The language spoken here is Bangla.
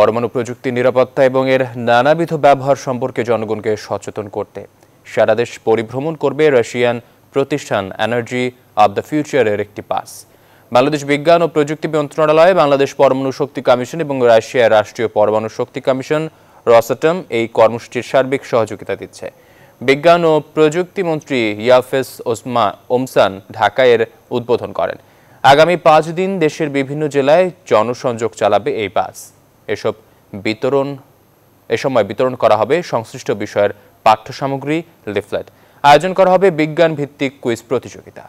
পরমাণু প্রযুক্তি নিরাপত্তা এবং এর নানাবিধ ব্যবহার সম্পর্কে জনগণকে সচেতন করতে সারা দেশ পরিভ্রমণ করবে রাশিয়ান প্রতিষ্ঠান এনার্জি অব দ্য ফিউচারের একটি পাস বাংলাদেশ বিজ্ঞান ও প্রযুক্তি মন্ত্রণালয় বাংলাদেশ পরমাণু শক্তি কমিশন এবং রাশিয়ার রাষ্ট্রীয় পরমাণু শক্তি কমিশন রসাটম এই কর্মসূচির সার্বিক সহযোগিতা দিচ্ছে বিজ্ঞান ও প্রযুক্তি মন্ত্রী ইয়াফেস ওসমা ওমসান ঢাকায় এর উদ্বোধন করেন আগামী পাঁচ দিন দেশের বিভিন্ন জেলায় জনসংযোগ চালাবে এই বাস এসব বিতরণ এ সময় বিতরণ করা হবে সংশ্লিষ্ট বিষয়ের পাঠ্য সামগ্রী লিফলেট আয়োজন করা হবে বিজ্ঞান ভিত্তিক কুইজ প্রতিযোগিতা